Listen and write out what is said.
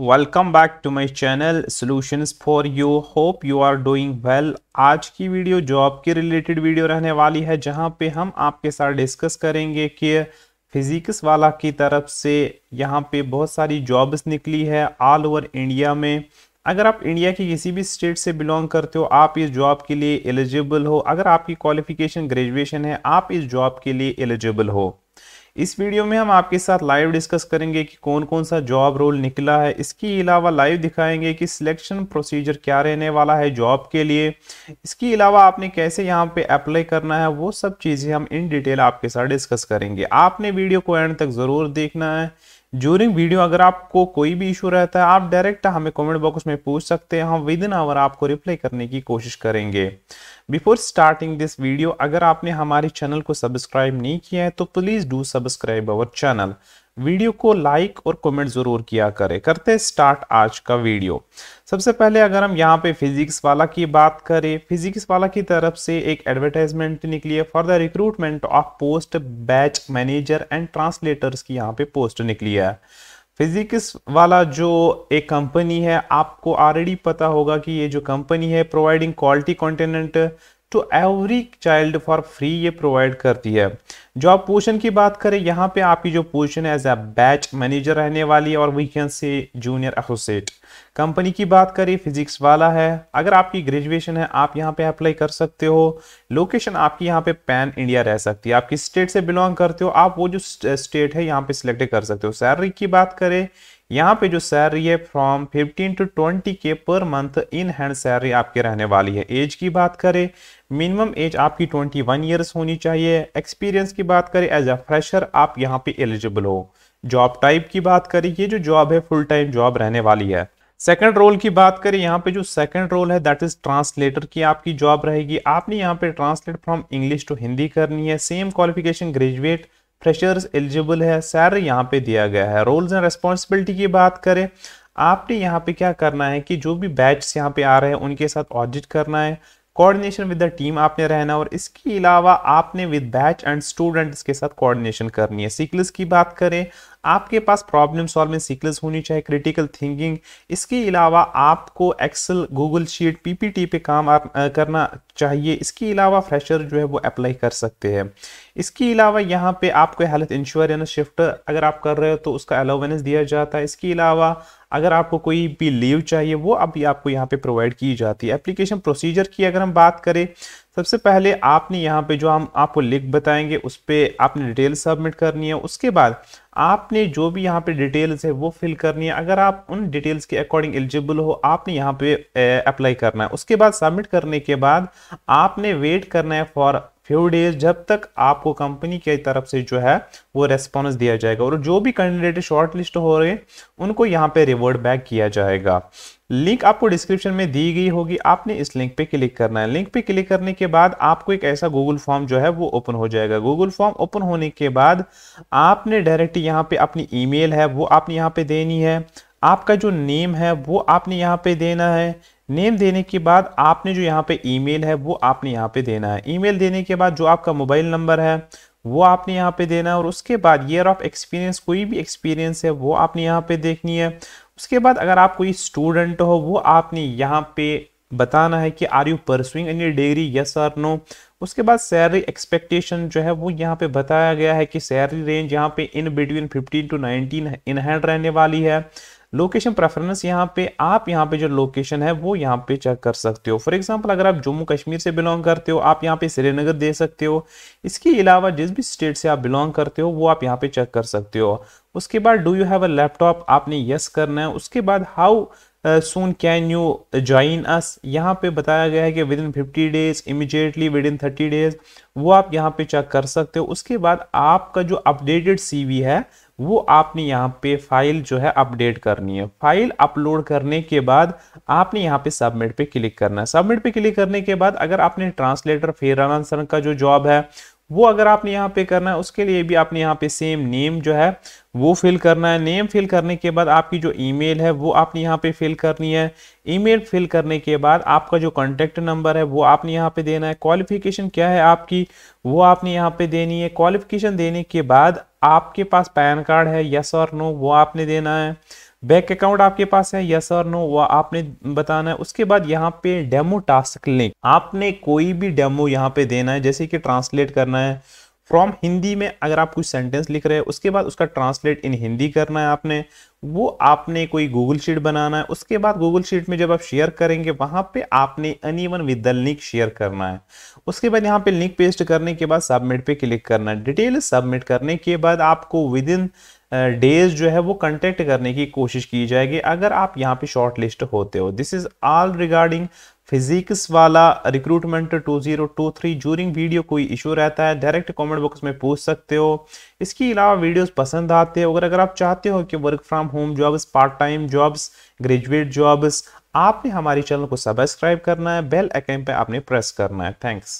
welcome back to my channel solutions for you hope you are doing well आज की video job के related video रहने वाली है जहां पे हम आपके साथ डिस्कस करेंगे कि फिजिक्स वाला की तरफ से यहां पे बहुत सारी जॉब्स निकली है ऑल ओवर इंडिया में अगर आप इंडिया की किसी भी स्टेट से बिलोंग करते हो आप इस जॉब के लिए एलिजिबल हो अगर आपकी क्वालिफिकेशन ग्रेजुएशन है आप इस जॉब के लिए एलिजिबल हो इस वीडियो में हम आपके साथ लाइव डिस्कस करेंगे कि कौन कौन सा जॉब रोल निकला है इसके अलावा लाइव दिखाएंगे कि सिलेक्शन प्रोसीजर क्या रहने वाला है जॉब के लिए इसके अलावा आपने कैसे यहाँ पे अप्लाई करना है वो सब चीज़ें हम इन डिटेल आपके साथ डिस्कस करेंगे आपने वीडियो को एंड तक ज़रूर देखना है ज्यूरिंग वीडियो अगर आपको कोई भी इशू रहता है आप डायरेक्ट हमें कमेंट बॉक्स में पूछ सकते हैं हम विद इन आवर आपको रिप्लाई करने की कोशिश करेंगे बिफोर स्टार्टिंग दिस वीडियो अगर आपने हमारे चैनल को सब्सक्राइब नहीं किया है तो please do subscribe our channel video को लाइक और कमेंट ज़रूर किया करें करते स्टार्ट आज का वीडियो सबसे पहले अगर हम यहाँ पे फिजिक्स वाला की बात करें फिजिक्स वाला की तरफ से एक एडवर्टाइजमेंट निकली है for the recruitment of post batch manager and translators की यहाँ पे पोस्ट निकली है फिजिक्स वाला जो एक कंपनी है आपको ऑलरेडी पता होगा कि ये जो कंपनी है providing quality content to every child for free ये प्रोवाइड करती है जो आप पोजिशन की बात करें यहाँ पे आपकी जो position as a batch manager रहने वाली है और वीकेंड से जूनियर एसोसिएट कंपनी की बात करें फिजिक्स वाला है अगर आपकी ग्रेजुएशन है आप यहाँ पे अप्लाई कर सकते हो लोकेशन आपकी यहाँ पे पैन इंडिया रह सकती है आप किस स्टेट से बिलोंग करते हो आप वो जो स्टेट है यहाँ पे सिलेक्ट कर सकते हो सैलरी की बात करें यहाँ पे जो सैलरी है फ्रॉम 15 टू 20 के per month in hand salary आपके रहने वाली है एज की बात करें मिनिमम एज आपकी 21 इयर्स होनी चाहिए एक्सपीरियंस की बात करें एज अ फ्रेशर आप यहाँ पे एलिजिबल हो जॉब टाइप की बात करें ये जो जॉब है फुल टाइम जॉब रहने वाली है सेकेंड रोल की बात करें यहाँ पे जो सेकेंड रोल है दैट इज ट्रांसलेटर की आपकी जॉब रहेगी आपने यहाँ पे translate from English to Hindi करनी है same qualification graduate freshers eligible है सैलरी यहाँ पे दिया गया है रोल्स एंड रेस्पॉन्सिबिलिटी की बात करें आपने यहाँ पे क्या करना है कि जो भी बैच यहाँ पे आ रहे हैं उनके साथ ऑडिट करना है कोऑर्डिनेशन विद द टीम आपने रहना और इसके अलावा आपने विद बैच एंड स्टूडेंट्स के साथ कोऑर्डिनेशन करनी है सीक्लस की बात करें आपके पास प्रॉब्लम सॉल्विंग सीक्वेंस होनी चाहिए क्रिटिकल थिंकिंग इसके अलावा आपको एक्सेल गूगल शीट पीपीटी पे काम आप करना चाहिए इसके अलावा फ्रेशर जो है वो अप्लाई कर सकते हैं इसके अलावा यहाँ पे आपको हेल्थ इंश्योरेंस शिफ्ट अगर आप कर रहे हो तो उसका अलाउवेंस दिया जाता है इसके अलावा अगर आपको कोई भी लीव चाहिए वो अभी आपको यहाँ पे प्रोवाइड की जाती है एप्लीकेशन प्रोसीजर की अगर हम बात करें सबसे पहले आपने यहाँ पे जो हम आपको लिंक बताएंगे उस पर आपने डिटेल सबमिट करनी है उसके बाद आपने जो भी यहाँ पे डिटेल्स है वो फिल करनी है अगर आप उन डिटेल्स के अकॉर्डिंग एलिजिबल हो आपने यहाँ पे अप्लाई करना है उसके बाद सबमिट करने के बाद आपने वेट करना है फॉर फ्यू डेज जब तक आपको कंपनी की तरफ से जो है वो रेस्पॉन्स दिया जाएगा और जो भी कैंडिडेट शॉर्ट लिस्ट हो रहे हैं उनको यहाँ पे रिवर्ड बैक किया जाएगा लिंक आपको डिस्क्रिप्शन में दी गई होगी आपने इस लिंक पे क्लिक करना है लिंक पे क्लिक करने के बाद आपको एक ऐसा गूगल फॉर्म जो है वो ओपन हो जाएगा गूगल फॉर्म ओपन होने के बाद आपने डायरेक्ट यहाँ पे अपनी ईमेल है वो आपने यहाँ पे देनी है आपका जो नेम है वो आपने यहाँ पे देना है नेम देने के बाद आपने जो यहाँ पे ईमेल है वो आपने यहाँ पे देना है ईमेल देने के बाद जो आपका मोबाइल नंबर है वो आपने यहाँ पे देना है और उसके बाद ईयर ऑफ एक्सपीरियंस कोई भी एक्सपीरियंस है वो आपने यहाँ पे देखनी है उसके बाद अगर आप कोई स्टूडेंट हो वो आपने यहाँ पे बताना है कि are you pursuing any degree yes or no उसके बाद सैलरी एक्सपेक्टेशन जो है वो यहाँ पे बताया गया है कि सैलरी रेंज यहाँ पे in between 15 to 19 in hand रहने वाली है लोकेशन प्रेफरेंस यहाँ पे आप यहाँ पे जो लोकेशन है वो यहाँ पे चेक कर सकते हो फॉर एग्जाम्पल अगर आप जम्मू कश्मीर से बिलोंग करते हो आप यहाँ पे श्रीनगर दे सकते हो इसके अलावा जिस भी स्टेट से आप बिलोंग करते हो वो आप यहाँ पे चेक कर सकते हो उसके बाद do you have a laptop आपने यस करना है उसके बाद how soon can you join us यहाँ पे बताया गया है कि within fifty days immediately within thirty days वो आप यहाँ पे चेक कर सकते हो उसके बाद आपका जो अपडेटेड सी है वो आपने यहाँ पे फाइल जो है अपडेट करनी है फाइल अपलोड करने के बाद आपने यहाँ पे सबमिट पे क्लिक करना है सबमिट पे क्लिक करने के बाद अगर आपने ट्रांसलेटर फेरान का जो जॉब है वो अगर आपने यहाँ पे करना है उसके लिए भी आपने यहाँ पे सेम नेम जो है वो फिल करना है नेम फिल करने के बाद आपकी जो ईमेल है वो आपने यहाँ पे फिल करनी है ईमेल फिल करने के बाद आपका जो कॉन्टैक्ट नंबर है वो आपने यहाँ पे देना है क्वालिफिकेशन क्या है आपकी वो आपने यहाँ पे देनी है क्वालिफिकेशन देने के बाद आपके पास पैन कार्ड है यस और नो वो आपने देना है बैक अकाउंट आपके पास है यस और नो वो आपने बताना है उसके बाद यहाँ पे डेमो टास्क लिंक आपने कोई भी डेमो यहाँ पे देना है जैसे कि ट्रांसलेट करना है फ्रॉम हिंदी में अगर आप कुछ सेंटेंस लिख रहे हैं उसके बाद उसका ट्रांसलेट इन हिंदी करना है आपने वो आपने कोई गूगल शीट बनाना है उसके बाद गूगल शीट में जब आप शेयर करेंगे वहाँ पे आपने अनइवन विद द लिंक शेयर करना है उसके बाद यहाँ पे लिंक पेस्ट करने के बाद सबमिट पे क्लिक करना है डिटेल सबमिट करने के बाद आपको विद इन डेज जो है वो कंटेक्ट करने की कोशिश की जाएगी अगर आप यहाँ पे शॉर्ट लिस्ट होते हो this is all regarding physics वाला रिक्रूटमेंट 2023 जूरिंग वीडियो कोई इशू रहता है डायरेक्ट कमेंट बॉक्स में पूछ सकते हो इसके अलावा वीडियोस पसंद आते हो अगर अगर आप चाहते हो कि work from home jobs part time jobs graduate jobs आपने हमारे चैनल को सब्सक्राइब करना है बेल आइकन पर आपने प्रेस करना है थैंक्स